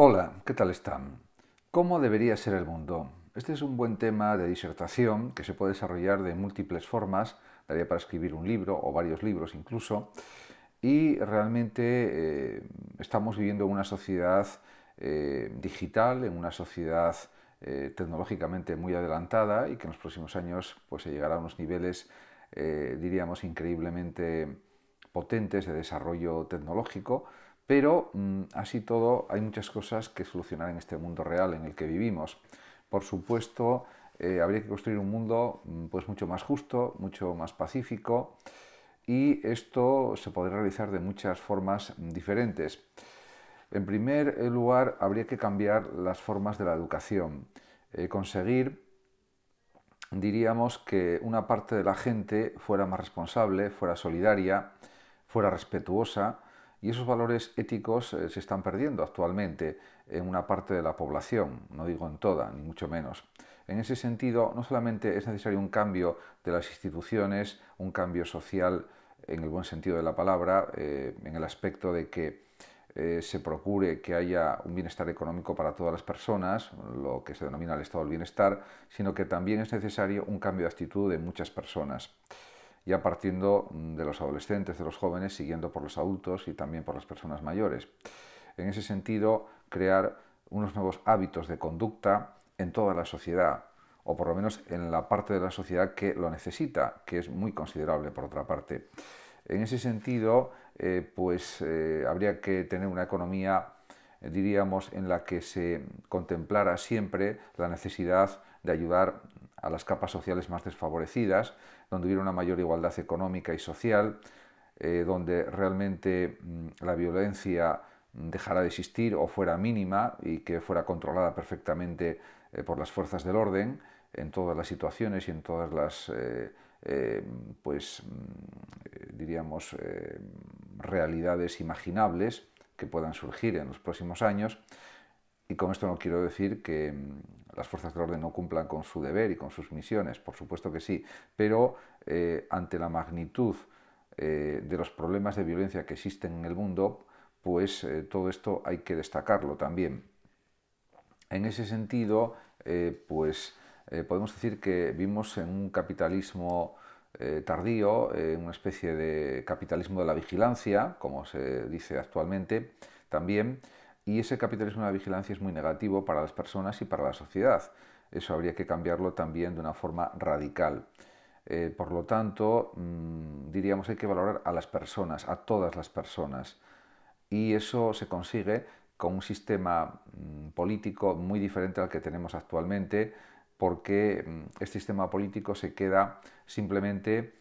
Hola, ¿qué tal están? ¿Cómo debería ser el mundo? Este es un buen tema de disertación que se puede desarrollar de múltiples formas, daría para escribir un libro o varios libros incluso, y realmente eh, estamos viviendo en una sociedad eh, digital, en una sociedad eh, tecnológicamente muy adelantada y que en los próximos años pues, se llegará a unos niveles, diríamos, increíblemente potentes de desarrollo tecnológico, pero mm, así todo, hay muchas cosas que solucionar en este mundo real en el que vivimos. Por supuesto, eh, habría que construir un mundo mm, pues, mucho más justo, mucho más pacífico, y esto se podría realizar de muchas formas mm, diferentes. En primer eh, lugar, habría que cambiar las formas de la educación, eh, conseguir, diríamos, que una parte de la gente fuera más responsable, fuera solidaria, fuera respetuosa, y esos valores éticos eh, se están perdiendo actualmente en una parte de la población, no digo en toda, ni mucho menos. En ese sentido, no solamente es necesario un cambio de las instituciones, un cambio social en el buen sentido de la palabra, eh, en el aspecto de que eh, se procure que haya un bienestar económico para todas las personas, lo que se denomina el estado del bienestar, sino que también es necesario un cambio de actitud de muchas personas ya partiendo mm, de los adolescentes, de los jóvenes, siguiendo por los adultos y también por las personas mayores. En ese sentido, crear unos nuevos hábitos de conducta en toda la sociedad, o por lo menos en la parte de la sociedad que lo necesita, que es muy considerable por otra parte. En ese sentido, eh, pues eh, habría que tener una economía, eh, diríamos, en la que se contemplara siempre la necesidad de ayudar a las capas sociales más desfavorecidas, donde hubiera una mayor igualdad económica y social, eh, donde realmente mm, la violencia dejara de existir o fuera mínima y que fuera controlada perfectamente eh, por las fuerzas del orden en todas las situaciones y en todas las, eh, pues, mm, diríamos, realidades imaginables que puedan surgir en los próximos años y con esto no quiero decir que mm, las fuerzas del orden no cumplan con su deber y con sus misiones, por supuesto que sí, pero eh, ante la magnitud eh, de los problemas de violencia que existen en el mundo, pues eh, todo esto hay que destacarlo también. En ese sentido, pues podemos decir que vimos en un capitalismo tardío, en una especie de capitalismo de la vigilancia, como se dice actualmente, también, y ese capitalismo de la vigilancia es muy negativo para las personas y para la sociedad. Eso habría que cambiarlo también de una forma radical. Eh, por lo tanto, diríamos mm, diríamos hay que valorar a las personas, a todas las personas. Y eso se consigue con un sistema mm, político muy diferente al que tenemos actualmente, porque mm, este sistema político se queda simplemente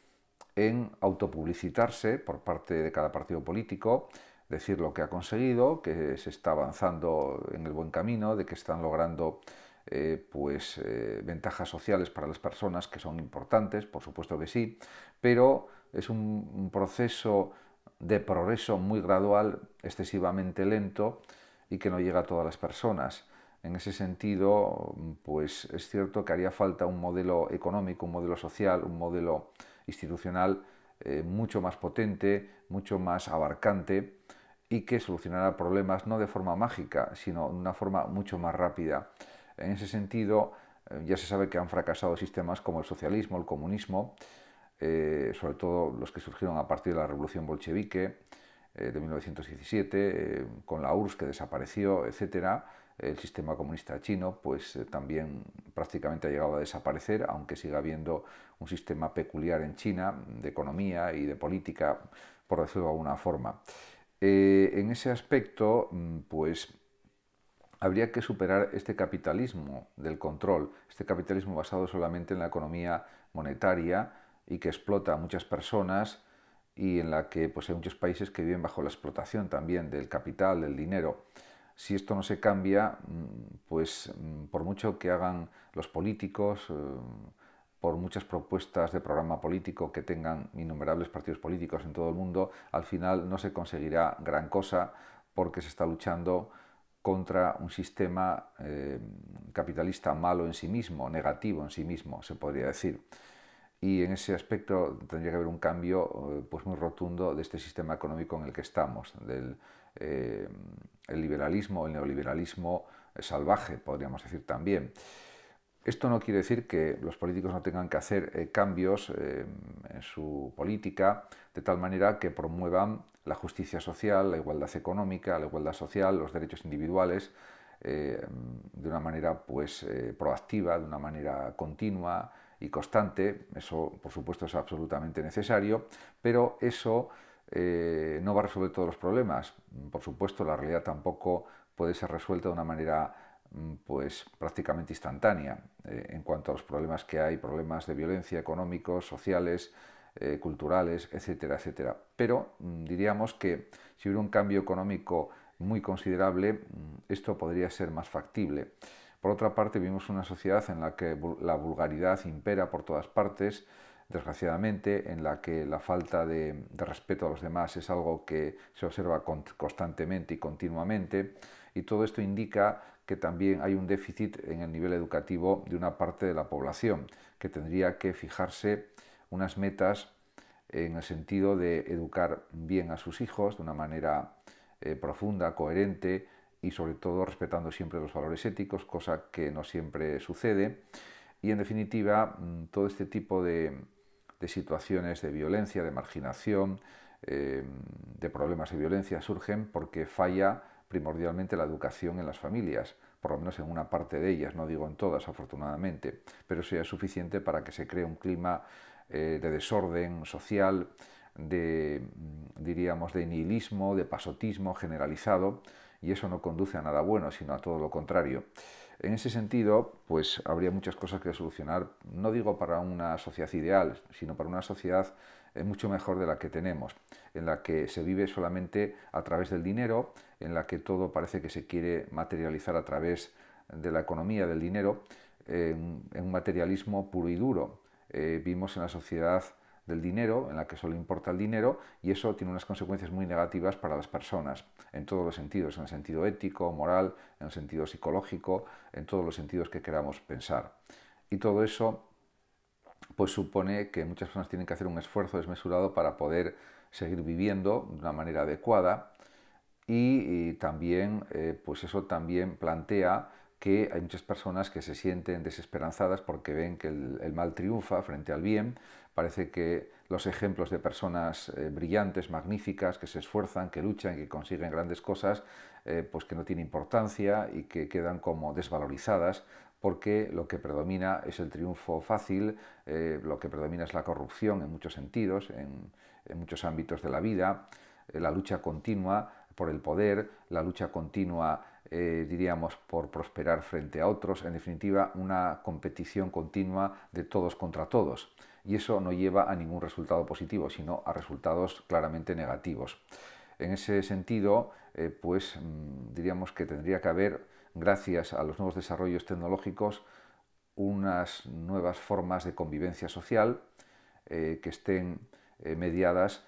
en autopublicitarse por parte de cada partido político, decir lo que ha conseguido, que se está avanzando en el buen camino, de que están logrando eh, pues eh, ventajas sociales para las personas que son importantes, por supuesto que sí, pero es un, proceso de progreso muy gradual, excesivamente lento y que no llega a todas las personas. En ese sentido, pues es cierto que haría falta un modelo económico, un modelo social, un modelo institucional eh, mucho más potente, mucho más abarcante y que solucionará problemas no de forma mágica, sino de una forma mucho más rápida. En ese sentido, eh, ya se sabe que han fracasado sistemas como el socialismo, el comunismo, eh, sobre todo los que surgieron a partir de la revolución bolchevique eh, de 1917, con la URSS que desapareció, etc. El sistema comunista chino, pues también prácticamente ha llegado a desaparecer, aunque siga habiendo un sistema peculiar en China de economía y de política, por decirlo de alguna forma. Eh, en ese aspecto, mm, pues habría que superar este capitalismo del control, este capitalismo basado solamente en la economía monetaria y que explota a muchas personas y en la que pues, hay muchos países que viven bajo la explotación también del capital, del dinero. Si esto no se cambia, mm, pues mm, por mucho que hagan los políticos, eh, por muchas propuestas de programa político que tengan innumerables partidos políticos en todo el mundo, al final no se conseguirá gran cosa porque se está luchando contra un sistema eh, capitalista malo en sí mismo, negativo en sí mismo, se podría decir. Y en ese aspecto tendría que haber un cambio eh, pues muy rotundo de este sistema económico en el que estamos, del eh, el liberalismo, el neoliberalismo salvaje, podríamos decir también. Esto no quiere decir que los políticos no tengan que hacer eh, cambios eh, en su política de tal manera que promuevan la justicia social, la igualdad económica, la igualdad social, los derechos individuales, eh, de una manera pues, proactiva, de una manera continua y constante. Eso, por supuesto, es absolutamente necesario, pero eso no va a resolver todos los problemas. Por supuesto, la realidad tampoco puede ser resuelta de una manera Mm, pues prácticamente instantánea eh, en cuanto a los problemas que hay, problemas de violencia económicos, sociales, eh, culturales, etcétera, etcétera. Pero mm, diríamos que si hubiera un cambio económico muy considerable, mm, esto podría ser más factible. Por otra parte, vivimos una sociedad en la que la vulgaridad impera por todas partes, desgraciadamente, en la que la falta de, respeto a los demás es algo que se observa constantemente y continuamente, y todo esto indica que también hay un déficit en el nivel educativo de una parte de la población, que tendría que fijarse unas metas en el sentido de educar bien a sus hijos de una manera eh, profunda, coherente y sobre todo respetando siempre los valores éticos, cosa que no siempre sucede. Y en definitiva, mm, todo este tipo de, de situaciones de violencia, de marginación, eh, de problemas de violencia surgen porque falla primordialmente la educación en las familias, por lo menos en una parte de ellas, no digo en todas afortunadamente, pero es suficiente para que se cree un clima eh, de desorden social, de, diríamos, de nihilismo, de pasotismo generalizado, y eso no conduce a nada bueno, sino a todo lo contrario. En ese sentido, pues habría muchas cosas que solucionar, no digo para una sociedad ideal, sino para una sociedad eh, mucho mejor de la que tenemos, en la que se vive solamente a través del dinero, en la que todo parece que se quiere materializar a través de la economía del dinero, en, un materialismo puro y duro. Eh, vimos en la sociedad del dinero, en la que solo importa el dinero, y eso tiene unas consecuencias muy negativas para las personas, en todos los sentidos, en el sentido ético, moral, en el sentido psicológico, en todos los sentidos que queramos pensar. Y todo eso pues supone que muchas personas tienen que hacer un esfuerzo desmesurado para poder seguir viviendo de una manera adecuada y, también eh, pues eso también plantea que hay muchas personas que se sienten desesperanzadas porque ven que el, mal triunfa frente al bien, Parece que los ejemplos de personas eh, brillantes, magníficas, que se esfuerzan, que luchan, que consiguen grandes cosas, eh, pues que no tienen importancia y que quedan como desvalorizadas porque lo que predomina es el triunfo fácil, eh, lo que predomina es la corrupción en muchos sentidos, en, muchos ámbitos de la vida, la lucha continua por el poder, la lucha continua, diríamos, por prosperar frente a otros, en definitiva, una competición continua de todos contra todos y eso no lleva a ningún resultado positivo, sino a resultados claramente negativos. En ese sentido, eh, pues mm, diríamos que tendría que haber, gracias a los nuevos desarrollos tecnológicos, unas nuevas formas de convivencia social eh, que estén eh, mediadas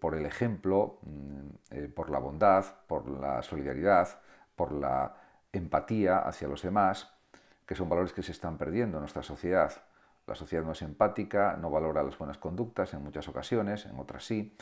por el ejemplo, mm, por la bondad, por la solidaridad, por la empatía hacia los demás, que son valores que se están perdiendo en nuestra sociedad. La sociedad no es empática, no valora las buenas conductas en muchas ocasiones, en otras sí,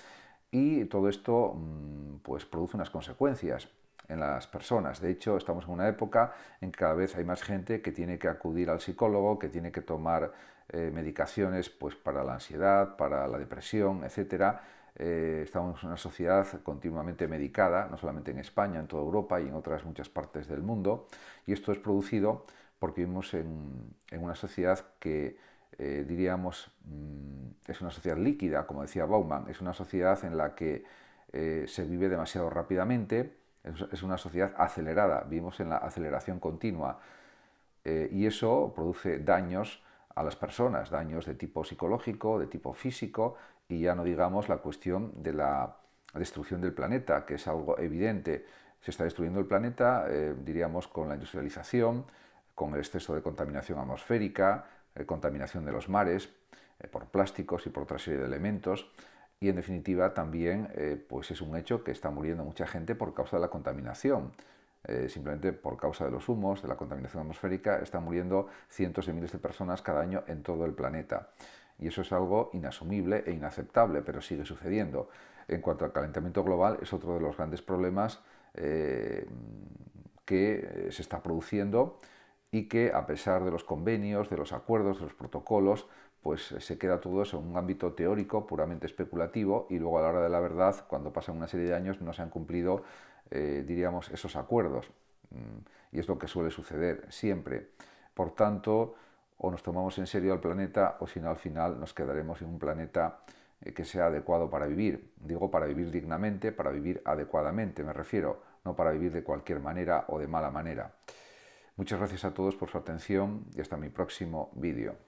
y todo esto mm, pues, produce unas consecuencias en las personas. De hecho, estamos en una época en que cada vez hay más gente que tiene que acudir al psicólogo, que tiene que tomar eh, medicaciones pues, para la ansiedad, para la depresión, etc. Eh, estamos en una sociedad continuamente medicada, no solamente en España, en toda Europa y en otras muchas partes del mundo. Y esto es producido porque vivimos en, en una sociedad que eh, diríamos, mm, es una sociedad líquida, como decía Bauman, es una sociedad en la que eh, se vive demasiado rápidamente, es, una sociedad acelerada, vivimos en la aceleración continua eh, y eso produce daños a las personas, daños de tipo psicológico, de tipo físico y ya no digamos la cuestión de la destrucción del planeta, que es algo evidente. Se está destruyendo el planeta, diríamos, con la industrialización, con el exceso de contaminación atmosférica, eh, contaminación de los mares eh, por plásticos y por otra serie de elementos. Y en definitiva también eh, pues es un hecho que está muriendo mucha gente por causa de la contaminación. simplemente por causa de los humos, de la contaminación atmosférica, están muriendo cientos de miles de personas cada año en todo el planeta. Y eso es algo inasumible e inaceptable, pero sigue sucediendo. En cuanto al calentamiento global, es otro de los grandes problemas que se está produciendo y que a pesar de los convenios, de los acuerdos, de los protocolos, pues eh, se queda todo eso en un ámbito teórico puramente especulativo y luego a la hora de la verdad, cuando pasan una serie de años, no se han cumplido, eh, diríamos, esos acuerdos. Mm, y es lo que suele suceder siempre. Por tanto, o nos tomamos en serio al planeta o si no, al final nos quedaremos en un planeta eh, que sea adecuado para vivir. Digo para vivir dignamente, para vivir adecuadamente, me refiero, no para vivir de cualquier manera o de mala manera. Muchas gracias a todos por su atención y hasta mi próximo vídeo.